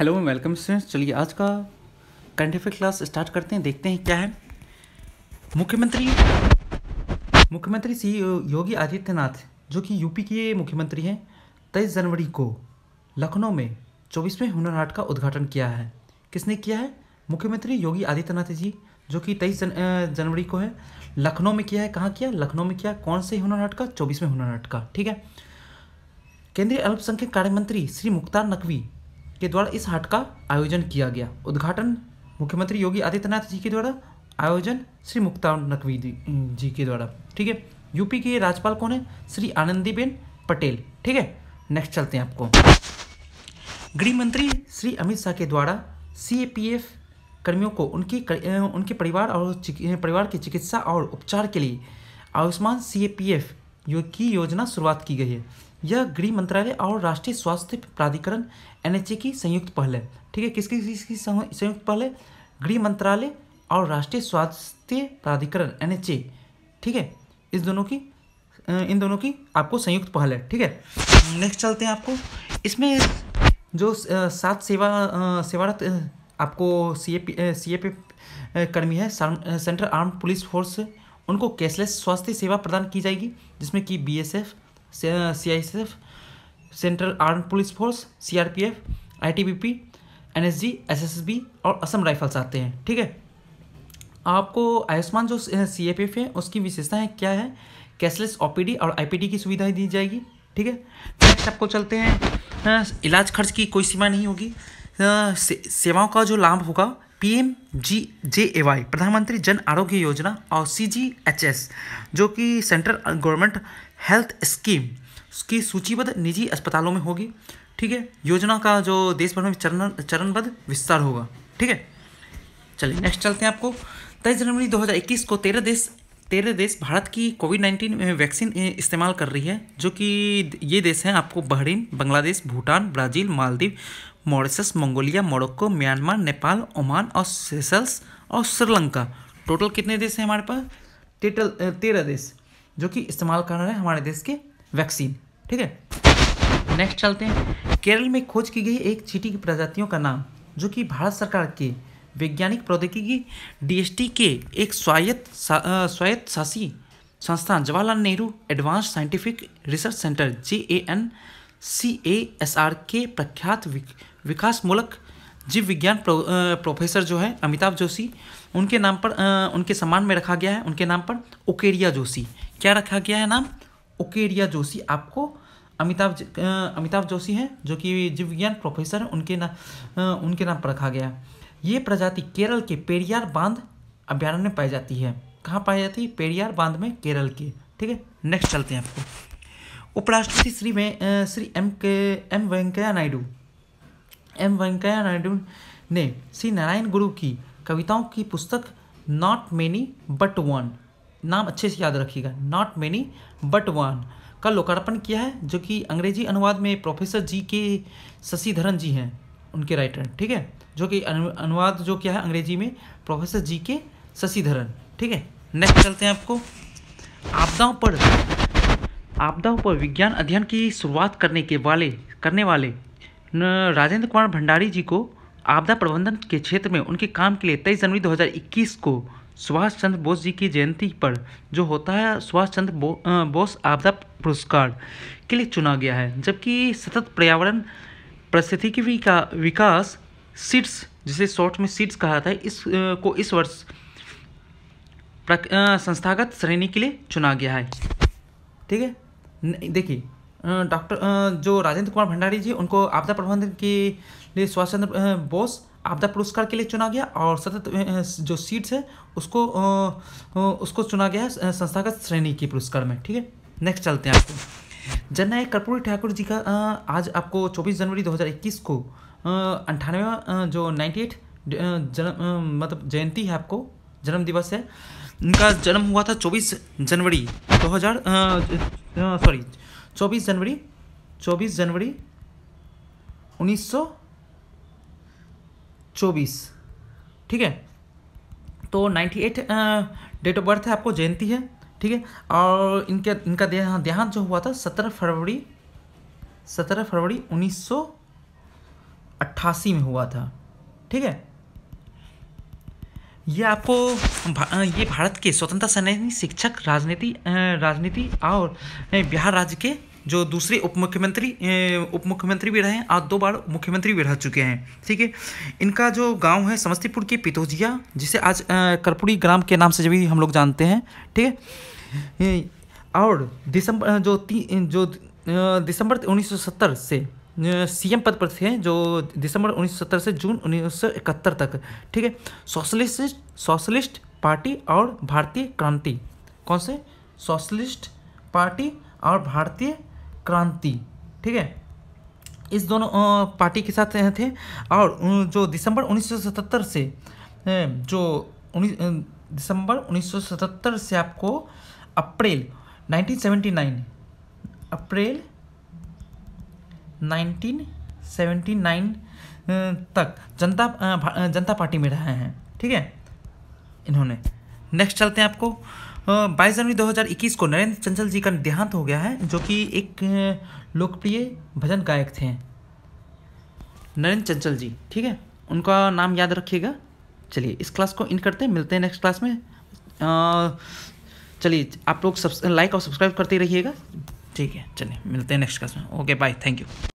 hello welcome students चलिए आज का करंट अफेयर क्लास स्टार्ट करते हैं देखते हैं क्या है मुख्यमंत्री मुख्यमंत्री सी e योगी आदित्यनाथ जो कि यूपी के मुख्यमंत्री हैं तेईस जनवरी को लखनऊ में चौबीसवें हुनर हाट का उद्घाटन किया है किसने किया है मुख्यमंत्री योगी आदित्यनाथ जी जो कि तेईस जन, जनवरी को है लखनऊ में किया है कहाँ किया लखनऊ में किया कौन से हुनर हाट का चौबीसवें हुनर हाट का ठीक है केंद्रीय अल्पसंख्यक कार्य मंत्री श्री मुख्तार नकवी के द्वारा इस हाट का आयोजन किया गया उद्घाटन मुख्यमंत्री योगी आदित्यनाथ जी के द्वारा आयोजन श्री मुख्तार नकवी जी के द्वारा ठीक है यूपी के राज्यपाल कौन है श्री आनंदीबेन पटेल ठीक है नेक्स्ट चलते हैं आपको गृह मंत्री श्री अमित शाह के द्वारा सी कर्मियों को उनकी कर, उनके परिवार और परिवार के चिकित्सा और उपचार के लिए Ayushman C A P F की योजना शुरुआत की गई है यह गृह मंत्रालय और राष्ट्रीय स्वास्थ्य प्राधिकरण एन की संयुक्त पहल है ठीक है किसकी किसकी संयुक्त पहल है गृह मंत्रालय और राष्ट्रीय स्वास्थ्य प्राधिकरण एन ठीक है इस दोनों की इन दोनों की आपको संयुक्त पहल है ठीक है नेक्स्ट चलते हैं आपको इसमें जो सात सेवा सेवारत आपको सी A P C A P कर्मी है सेंट्रल आर्म पुलिस फोर्स उनको कैशलेस स्वास्थ्य सेवा प्रदान की जाएगी जिसमें कि B C I S F central arm police force C R P F I T B P N S G S S B और असम राइफल्स आते हैं ठीक है आपको आयुष्मान जो सी पी एफ है उसकी विशेषताएँ क्या है कैशलेस ओ पी डी और आई पी डी की सुविधाएँ दी जाएगी ठीक है नेक्स्ट आपको चलते हैं हाँ, इलाज खर्च की कोई सीमा नहीं होगी हाँ, सेवाओं का जो लाभ होगा P M J J A Y प्रधानमंत्री जन आरोग्य योजना और सी जी एच एस जो कि सेंट्रल गवर्नमेंट हेल्थ स्कीम की सूचीबद्ध निजी अस्पतालों में होगी ठीक है योजना का जो देश भर में चरण चरणबद्ध विस्तार होगा ठीक है चलिए नेक्स्ट चलते हैं आपको तेईस जनवरी 2021 को तेरह देश तेरह देश भारत की कोविड नाइन्टीन वैक्सीन इस्तेमाल कर रही है जो कि ये देश हैं आपको Bahrain Bangladesh Bhutan Brazil Maldives Mauritius Mongolia Morocco Myanmar Nepal Oman और सेशल्स और श्रीलंका टोटल कितने देश हैं हमारे पास टोटल तेरह देश जो कि इस्तेमाल कर रहे हैं हमारे देश के वैक्सीन ठीक है नेक्स्ट चलते हैं केरल में खोज की गई एक चीटी की प्रजातियों का नाम जो कि भारत सरकार के वैज्ञानिक प्रौद्योगिकी डीएसटी के एक स्वायत्त स्वायत्त शासी संस्थान Jawaharlal Nehru advance scientific research centre J A N C A S R के प्रख्यात विकासमूलक जीव विज्ञान प्रो, प्रोफेसर जो है अमिताभ जोशी उनके नाम पर उनके सम्मान में रखा गया है उनके नाम पर ओकेरिया जोशी क्या रखा गया है नाम ओकेरिया जोशी आपको अमिताभ अमिताभ जोशी हैं जो कि जीव विज्ञान प्रोफेसर हैं उनके नाम उनके नाम पर रखा गया है ये प्रजाति केरल के पेरियार बांध अभ्यारण्य में पाई जाती है कहाँ पाई जाती है पेरियार बांध में केरल के ठीक है नेक्स्ट चलते हैं आपको उपराष्ट्रपति श्री में Shri M K M Venkaiah Naidu M Venkaiah Naidu ने श्री नारायण गुरु की कविताओं की पुस्तक नॉट मैनी बट वन नाम अच्छे से याद रखिएगा नॉट मैनी बट वन का लोकार्पण किया है जो कि अंग्रेजी अनुवाद में प्रोफेसर जी के शशिधरन जी हैं उनके राइटर ठीक है जो कि अनुवाद जो क्या है अंग्रेजी में प्रोफेसर जी के शशिधरन ठीक है नेक्स्ट चलते हैं आपको आपदाओं पर आपदाओं पर विज्ञान अध्ययन की शुरुआत करने के वाले करने वाले राजेंद्र कुमार भंडारी जी को आपदा प्रबंधन के क्षेत्र में उनके काम के लिए तेईस जनवरी 2021 को सुभाष चंद्र बोस जी की जयंती पर जो होता है सुभाष चंद्र बो, बोस आपदा पुरस्कार के लिए चुना गया है जबकि सतत पर्यावरण पारिस्थितिकी का विकास सीड्स जिसे शॉर्ट में सीड्स कहा जाता है इस को इस वर्ष संस्थागत श्रेणी के लिए चुना गया है ठीक है देखिए डॉक्टर जो राजेंद्र कुमार भंडारी जी उनको आपदा प्रबंधन के लिए सुभाष चंद्र बोस आपदा पुरस्कार के लिए चुना गया और सतत जो सीट्स है उसको उसको चुना गया है संस्थागत श्रेणी के पुरस्कार में ठीक है नेक्स्ट चलते हैं आपको जननायक कर्पूरी ठाकुर जी का आज आपको 24 जनवरी 2021 को अंठानवे जो नाइन्टी एट जन्म मतलब जयंती है आपको जन्म दिवस है उनका जन्म हुआ था 24 जनवरी 2000 सॉरी 24 जनवरी 24 जनवरी चौबीस ठीक है तो 98 डेट ऑफ बर्थ है आपको जयंती है ठीक है और इनका इनका देहांत देहांत जो हुआ था सत्रह फरवरी सत्रह फरवरी उन्नीस सौ अट्ठासी में हुआ था ठीक है ये आपको भा, ये भारत के स्वतंत्रता सेनानी शिक्षक राजनीति राजनीति और बिहार राज्य के जो दूसरे उप मुख्यमंत्री उप मुख्यमंत्री भी रहे हैं आज दो बार मुख्यमंत्री भी रह चुके हैं ठीक है इनका जो गांव है समस्तीपुर के पितोजिया जिसे आज कर्पूरी ग्राम के नाम से भी हम लोग जानते हैं ठीक है और दिसंबर जो ती जो दिसंबर 1970 से सीएम पद पर थे जो दिसंबर 1970 से जून 1971 तक ठीक है सोशलिस्ट सोशलिस्ट पार्टी और भारतीय क्रांति कौन से सोशलिस्ट पार्टी और भारतीय क्रांति ठीक है इस दोनों पार्टी के साथ थे और जो दिसंबर 1977 से जो उन्नीस दिसंबर 1977 से आपको अप्रैल 1979 अप्रैल 1979 तक जनता जनता पार्टी में रहे हैं ठीक है इन्होंने नेक्स्ट चलते हैं आपको बाईस जनवरी 2021 को नरेंद्र चंचल जी का देहांत हो गया है जो कि एक लोकप्रिय भजन गायक थे नरेंद्र चंचल जी ठीक है उनका नाम याद रखिएगा चलिए इस क्लास को इन करते हैं मिलते हैं नेक्स्ट क्लास में चलिए आप लोग लाइक और सब्सक्राइब करते रहिएगा ठीक है चलिए मिलते हैं नेक्स्ट क्लास में ओके बाय थैंक यू